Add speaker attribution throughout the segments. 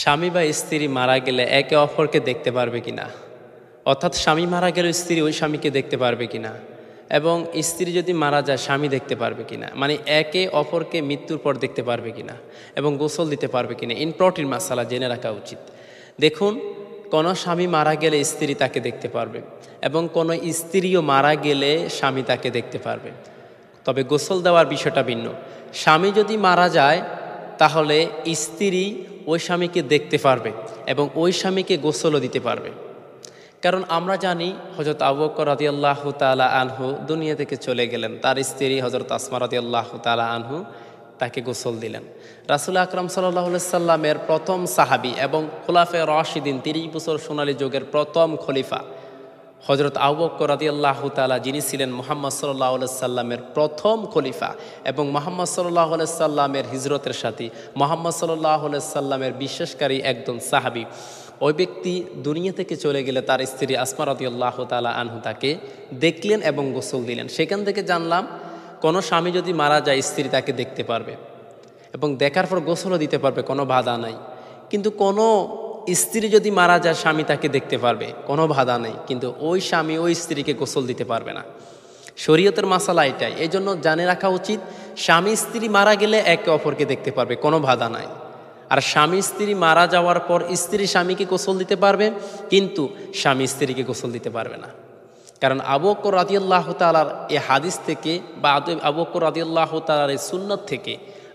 Speaker 1: স্বামী বা স্ত্রী মারা গেলে একে অপরকে দেখতে পারবে কি না অর্থাৎ স্বামী মারা গেলে স্ত্রী ওই স্বামীকে দেখতে পারবে কি না এবং স্ত্রী যদি মারা যায় স্বামী দেখতে পারবে কি না মানে একে অপরকে মৃত্যুর পর দেখতে পারবে কি না এবং গোসল দিতে পারবে কি না ইম্পর্টেন্ট মাসালা জেনে রাখা উচিত দেখুন কোনো স্বামী মারা গেলে স্ত্রী তাকে দেখতে পারবে এবং কোনো স্ত্রীও মারা গেলে স্বামী তাকে দেখতে পারবে তবে গোসল দেওয়ার বিষয়টা ভিন্ন স্বামী যদি মারা যায় তাহলে স্ত্রী ওই স্বামীকে দেখতে পারবে এবং ওই স্বামীকে গোসলও দিতে পারবে কারণ আমরা জানি হজরত আবুকর রাজি আল্লাহ তালা আনহু দুনিয়া থেকে চলে গেলেন তার স্ত্রী হজরত আসমা রাজি আল্লাহ তালা আনহু তাকে গোসল দিলেন রাসুল আকরাম সাল্লাহ সাল্লামের প্রথম সাহাবি এবং খোলাফে রশিদিন তিরিশ বছর সোনালী যুগের প্রথম খলিফা হজরত আউবক্কর রাজি আল্লাহ তালা যিনি ছিলেন মোহাম্মদ সাল্লাহ সাল্লামের প্রথম খলিফা এবং মোহাম্মদ সাল্লাহ সাল্লামের হিজরতের সাথী মোহাম্মদ সাল্লাহ সাল্লামের বিশ্বাসকারী একজন সাহাবি ওই ব্যক্তি দুনিয়া থেকে চলে গেলে তার স্ত্রী আসমা আল্লাহ তালা আনহু তাকে দেখলেন এবং গোসল দিলেন সেখান থেকে জানলাম কোনো স্বামী যদি মারা যায় স্ত্রী তাকে দেখতে পারবে এবং দেখার পর গোসলও দিতে পারবে কোনো বাধা নাই কিন্তু কোনো স্ত্রী যদি মারা যায় স্বামী তাকে দেখতে পারবে কোনো বাধা নেই কিন্তু ওই স্বামী ওই স্ত্রীকে গোসল দিতে পারবে না শরীয়তের মাসালা এটাই এই জন্য জানে রাখা উচিত স্বামী স্ত্রী মারা গেলে একে অপরকে দেখতে পারবে কোনো বাধা নাই আর স্বামী স্ত্রী মারা যাওয়ার পর স্ত্রী স্বামীকে গোসল দিতে পারবে কিন্তু স্বামী স্ত্রীকে গোসল দিতে পারবে না কারণ আবক্কর রাজিউল্লাহ তালার এ হাদিস থেকে বা আবক্কর রাজিউল্লাহ তালার এই সুন্নত থেকে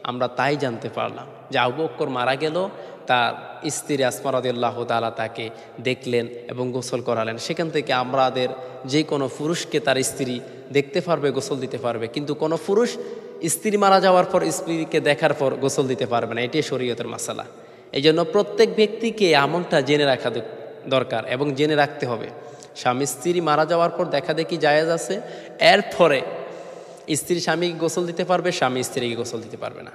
Speaker 1: আমরা তাই জানতে পারলাম যে অক্কর মারা গেল তার স্ত্রী আসমারদুল্লাহ তালা তাকে দেখলেন এবং গোসল করালেন সেখান থেকে আমাদের যে কোনো পুরুষকে তার স্ত্রী দেখতে পারবে গোসল দিতে পারবে কিন্তু কোনো পুরুষ স্ত্রী মারা যাওয়ার পর স্ত্রীকে দেখার পর গোসল দিতে পারবে না এটি শরীয়তের মশালা এই জন্য প্রত্যেক ব্যক্তিকে আমলটা জেনে রাখা দরকার এবং জেনে রাখতে হবে স্বামী স্ত্রী মারা যাওয়ার পর দেখা দেখি জায়েজ আছে এরপরে স্ত্রী স্বামীকে গোসল দিতে পারবে স্বামী স্ত্রীকে গোসল দিতে পারবে না